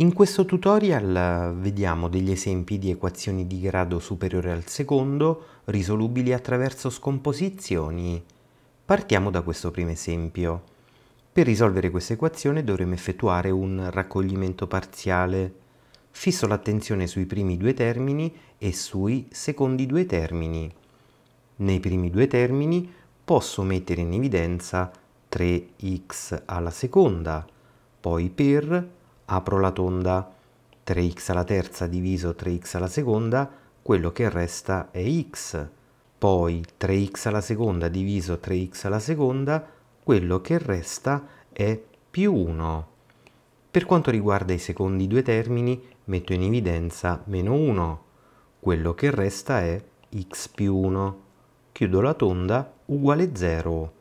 In questo tutorial vediamo degli esempi di equazioni di grado superiore al secondo risolubili attraverso scomposizioni. Partiamo da questo primo esempio. Per risolvere questa equazione dovremo effettuare un raccoglimento parziale. Fisso l'attenzione sui primi due termini e sui secondi due termini. Nei primi due termini posso mettere in evidenza 3x alla seconda, poi per apro la tonda 3x alla terza diviso 3x alla seconda, quello che resta è x, poi 3x alla seconda diviso 3x alla seconda, quello che resta è più 1. Per quanto riguarda i secondi due termini, metto in evidenza meno 1, quello che resta è x più 1. Chiudo la tonda uguale 0.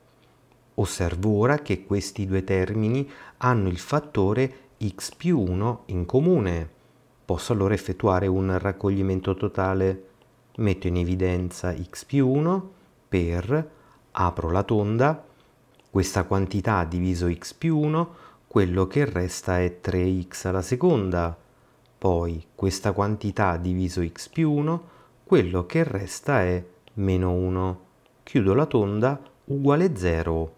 Osservo ora che questi due termini hanno il fattore x più 1 in comune. Posso allora effettuare un raccoglimento totale. Metto in evidenza x più 1 per, apro la tonda, questa quantità diviso x più 1, quello che resta è 3x alla seconda. Poi questa quantità diviso x più 1, quello che resta è meno 1. Chiudo la tonda uguale 0.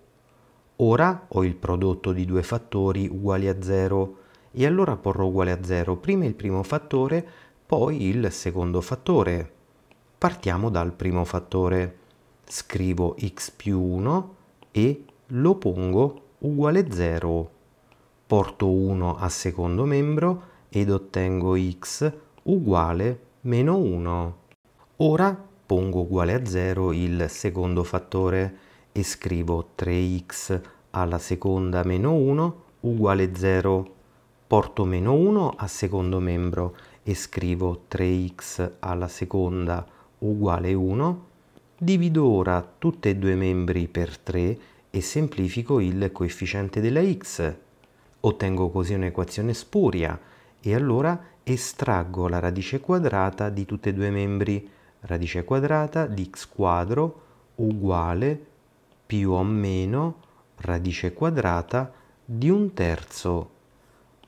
Ora ho il prodotto di due fattori uguali a 0 e allora porrò uguale a 0 prima il primo fattore, poi il secondo fattore. Partiamo dal primo fattore. Scrivo x più 1 e lo pongo uguale 0. Porto 1 a secondo membro ed ottengo x uguale meno 1. Ora pongo uguale a 0 il secondo fattore e scrivo 3x alla seconda meno 1 uguale 0. Porto meno 1 al secondo membro e scrivo 3x alla seconda uguale 1. Divido ora tutti e due i membri per 3 e semplifico il coefficiente della x. Ottengo così un'equazione spuria e allora estraggo la radice quadrata di tutti e due i membri. Radice quadrata di x quadro uguale più o meno radice quadrata di un terzo.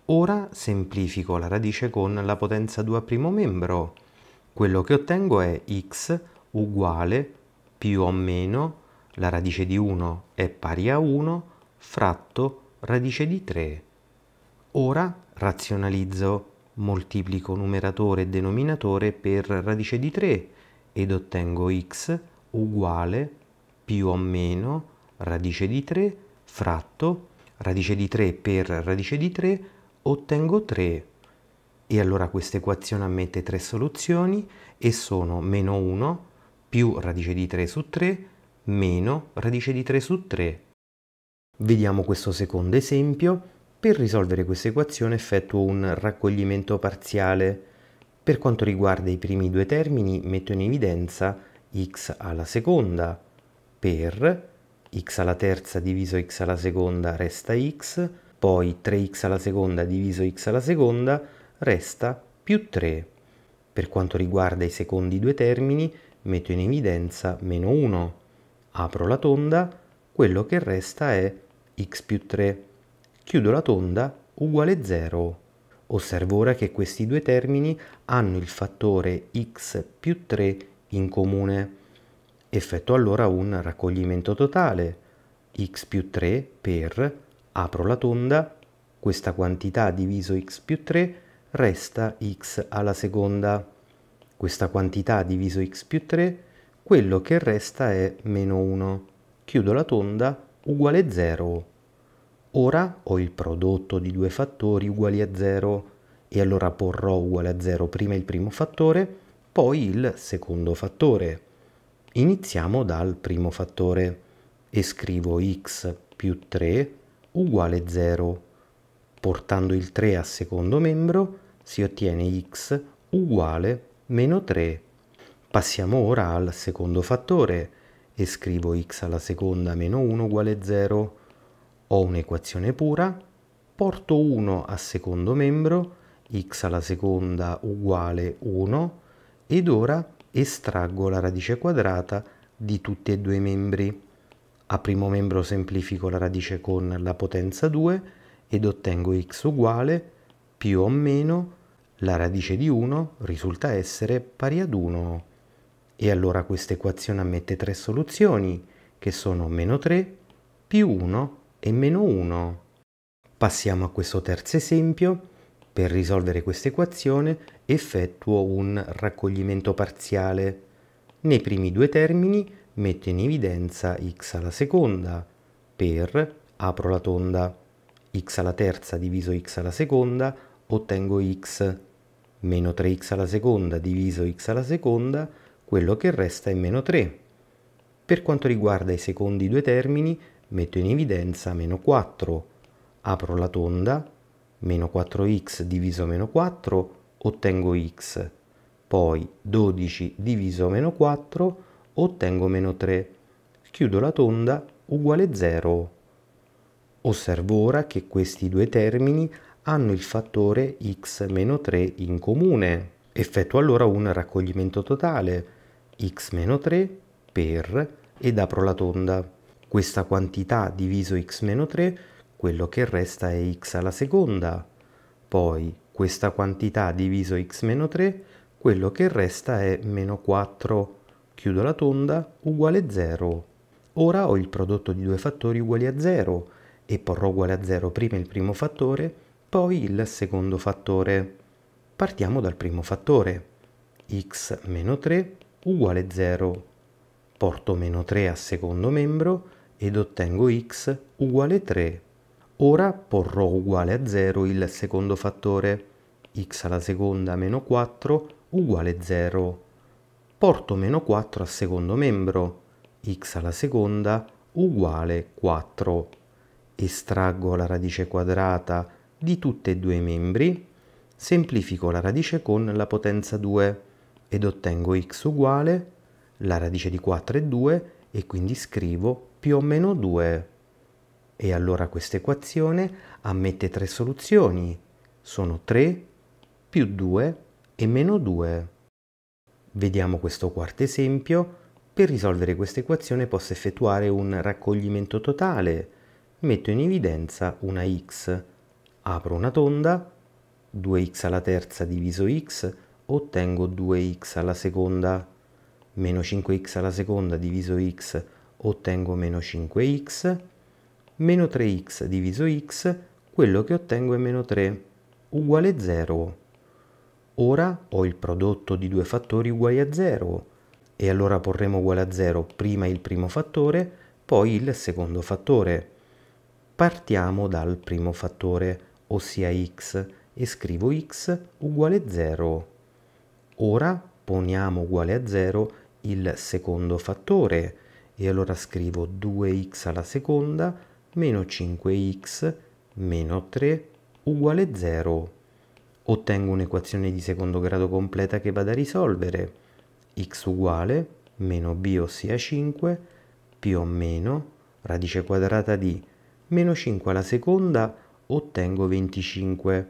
Ora semplifico la radice con la potenza 2 a primo membro. Quello che ottengo è x uguale più o meno la radice di 1 è pari a 1 fratto radice di 3. Ora razionalizzo, moltiplico numeratore e denominatore per radice di 3 ed ottengo x uguale più o meno radice di 3 fratto radice di 3 per radice di 3 ottengo 3 e allora questa equazione ammette tre soluzioni e sono meno 1 più radice di 3 su 3 meno radice di 3 su 3. Vediamo questo secondo esempio. Per risolvere questa equazione effettuo un raccoglimento parziale. Per quanto riguarda i primi due termini metto in evidenza x alla seconda per x alla terza diviso x alla seconda resta x, poi 3x alla seconda diviso x alla seconda resta più 3. Per quanto riguarda i secondi due termini, metto in evidenza meno 1. Apro la tonda, quello che resta è x più 3. Chiudo la tonda uguale 0. Osservo ora che questi due termini hanno il fattore x più 3 in comune effetto allora un raccoglimento totale x più 3 per, apro la tonda, questa quantità diviso x più 3 resta x alla seconda. Questa quantità diviso x più 3, quello che resta è meno 1. Chiudo la tonda, uguale 0. Ora ho il prodotto di due fattori uguali a 0 e allora porrò uguale a 0 prima il primo fattore, poi il secondo fattore. Iniziamo dal primo fattore e scrivo x più 3 uguale 0. Portando il 3 al secondo membro si ottiene x uguale meno 3. Passiamo ora al secondo fattore e scrivo x alla seconda meno 1 uguale 0. Ho un'equazione pura, porto 1 al secondo membro, x alla seconda uguale 1 ed ora estraggo la radice quadrata di tutti e due i membri. A primo membro semplifico la radice con la potenza 2 ed ottengo x uguale più o meno la radice di 1 risulta essere pari ad 1. E allora questa equazione ammette tre soluzioni che sono meno 3 più 1 e meno 1. Passiamo a questo terzo esempio per risolvere questa equazione effettuo un raccoglimento parziale. Nei primi due termini metto in evidenza x alla seconda per apro la tonda x alla terza diviso x alla seconda ottengo x meno 3x alla seconda diviso x alla seconda quello che resta è meno 3 per quanto riguarda i secondi due termini metto in evidenza meno 4 apro la tonda meno 4x diviso meno 4 ottengo x, poi 12 diviso meno 4 ottengo meno 3, chiudo la tonda uguale 0. Osservo ora che questi due termini hanno il fattore x meno 3 in comune. Effetto allora un raccoglimento totale x meno 3 per ed apro la tonda. Questa quantità diviso x meno 3 quello che resta è x alla seconda, poi questa quantità diviso x meno 3, quello che resta è meno 4, chiudo la tonda, uguale 0. Ora ho il prodotto di due fattori uguali a 0 e porrò uguale a 0 prima il primo fattore, poi il secondo fattore. Partiamo dal primo fattore. x meno 3 uguale 0. Porto meno 3 al secondo membro ed ottengo x uguale 3. Ora porrò uguale a 0 il secondo fattore, x alla seconda meno 4 uguale 0. Porto meno 4 al secondo membro, x alla seconda uguale 4. Estraggo la radice quadrata di tutti e due i membri, semplifico la radice con la potenza 2 ed ottengo x uguale la radice di 4 è 2 e quindi scrivo più o meno 2 e allora questa equazione ammette tre soluzioni. Sono 3 più 2 e meno 2. Vediamo questo quarto esempio. Per risolvere questa equazione posso effettuare un raccoglimento totale. Metto in evidenza una x. Apro una tonda, 2x alla terza diviso x, ottengo 2x alla seconda, meno 5x alla seconda diviso x, ottengo meno 5x, meno 3x diviso x, quello che ottengo è meno 3, uguale 0. Ora ho il prodotto di due fattori uguali a 0, e allora porremo uguale a 0 prima il primo fattore, poi il secondo fattore. Partiamo dal primo fattore, ossia x, e scrivo x uguale 0. Ora poniamo uguale a 0 il secondo fattore, e allora scrivo 2x alla seconda meno 5x meno 3 uguale 0. Ottengo un'equazione di secondo grado completa che vado a risolvere. x uguale meno b ossia 5 più o meno radice quadrata di meno 5 alla seconda ottengo 25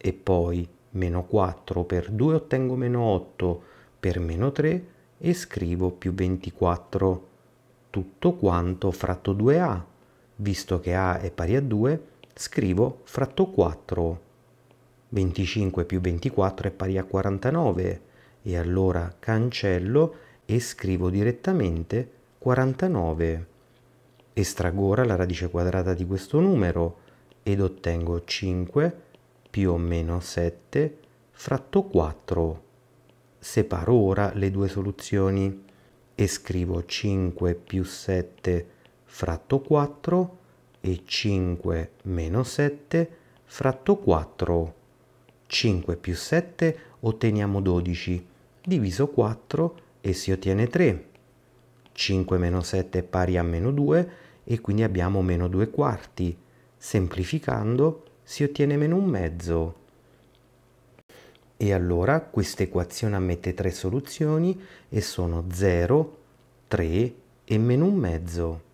e poi meno 4 per 2 ottengo meno 8 per meno 3 e scrivo più 24 tutto quanto fratto 2a visto che a è pari a 2, scrivo fratto 4. 25 più 24 è pari a 49 e allora cancello e scrivo direttamente 49. Estraggo ora la radice quadrata di questo numero ed ottengo 5 più o meno 7 fratto 4. Separo ora le due soluzioni e scrivo 5 più 7 fratto fratto 4 e 5 meno 7 fratto 4. 5 più 7 otteniamo 12, diviso 4 e si ottiene 3. 5 meno 7 è pari a meno 2 e quindi abbiamo meno 2 quarti. Semplificando si ottiene meno un mezzo. E allora questa equazione ammette tre soluzioni e sono 0, 3 e meno un mezzo.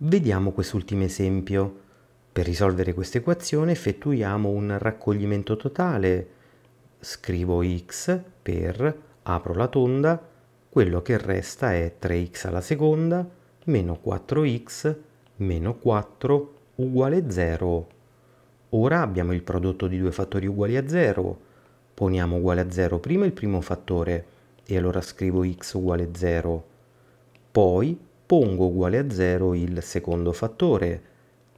Vediamo quest'ultimo esempio. Per risolvere questa equazione effettuiamo un raccoglimento totale. Scrivo x per, apro la tonda, quello che resta è 3x alla seconda meno 4x meno 4 uguale 0. Ora abbiamo il prodotto di due fattori uguali a 0. Poniamo uguale a 0 prima il primo fattore e allora scrivo x uguale 0. Poi pongo uguale a 0 il secondo fattore,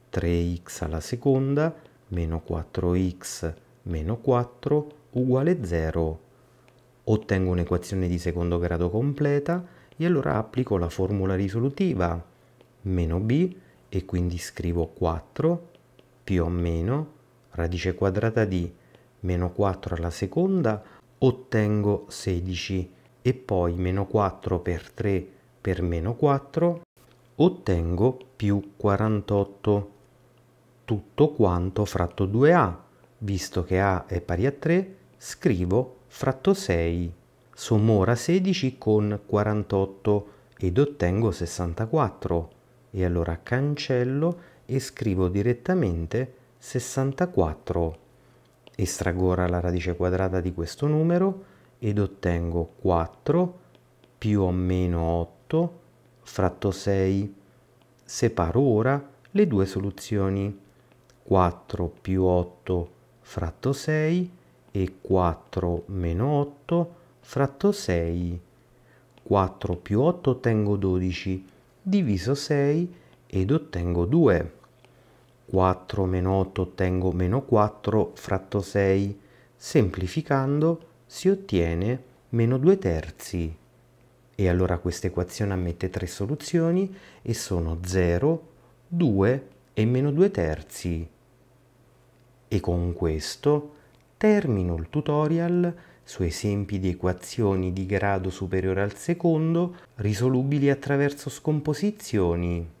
3x alla seconda meno 4x meno 4 uguale 0. Ottengo un'equazione di secondo grado completa e allora applico la formula risolutiva meno b e quindi scrivo 4 più o meno radice quadrata di meno 4 alla seconda ottengo 16 e poi meno 4 per 3 per meno 4 ottengo più 48 tutto quanto fratto 2a visto che a è pari a 3 scrivo fratto 6 sommora 16 con 48 ed ottengo 64 e allora cancello e scrivo direttamente 64 estraggo ora la radice quadrata di questo numero ed ottengo 4 più o meno 8 8 fratto 6. Separo ora le due soluzioni. 4 più 8 fratto 6 e 4 meno 8 fratto 6. 4 più 8 ottengo 12, diviso 6 ed ottengo 2. 4 meno 8 ottengo meno 4 fratto 6. Semplificando si ottiene meno 2 terzi. E allora questa equazione ammette tre soluzioni e sono 0, 2 e meno 2 terzi. E con questo termino il tutorial su esempi di equazioni di grado superiore al secondo risolubili attraverso scomposizioni.